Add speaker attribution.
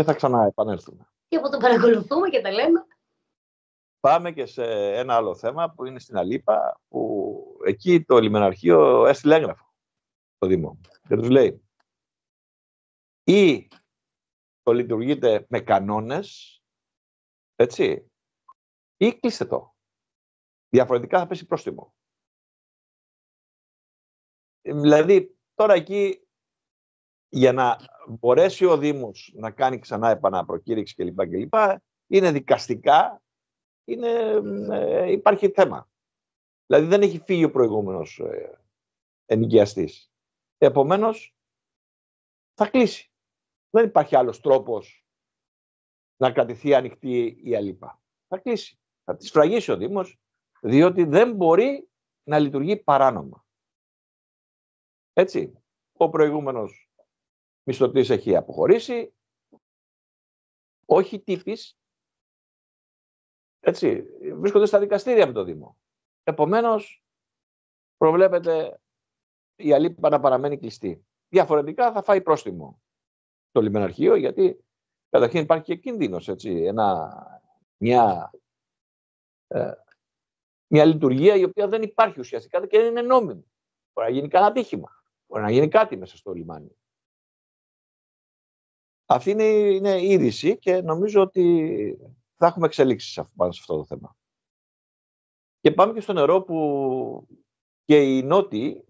Speaker 1: και θα ξαναεπανέλθουμε.
Speaker 2: Και από το παρακολουθούμε και τα λέμε.
Speaker 1: Πάμε και σε ένα άλλο θέμα που είναι στην Αλήπα που εκεί το λιμεναρχείο έστειλε έγγραφο Το Δήμο και τους λέει ή το λειτουργείτε με κανόνες, έτσι, ή κλείστε το. Διαφορετικά θα πέσει πρόστιμο. Δηλαδή, τώρα εκεί για να μπορέσει ο Δήμος να κάνει ξανά επαναπροκήρυξη κλπ. κλπ είναι δικαστικά, είναι, ε, υπάρχει θέμα. Δηλαδή δεν έχει φύγει ο προηγούμενος ε, ενοικιαστής. Επομένως, θα κλείσει. Δεν υπάρχει άλλος τρόπος να κρατηθεί ανοιχτή η αλήπα. Θα κλείσει. Θα τη σφραγίσει ο Δήμος, διότι δεν μπορεί να λειτουργεί παράνομα. Έτσι, ο προηγούμενος μισθωτής έχει αποχωρήσει,
Speaker 2: όχι τύφης, έτσι, βρίσκονται
Speaker 1: στα δικαστήρια με το Δήμο. Επομένως, προβλέπεται η αλήπα να παραμένει κλειστή. Διαφορετικά θα φάει πρόστιμο
Speaker 3: το λιμεναρχείο,
Speaker 1: γιατί καταρχήν υπάρχει και κίνδυνος. έτσι, μια, ε, μια λειτουργία η οποία δεν υπάρχει ουσιαστικά και δεν είναι νόμιμη. Μπορεί να γίνει κανένα ατύχημα, Μπορεί να γίνει κάτι μέσα στο λιμάνι. Αυτή είναι, είναι είδηση και νομίζω ότι θα έχουμε εξελίξεις πάνω σε αυτό το θέμα. Και πάμε και στο νερό που και οι Νότιοι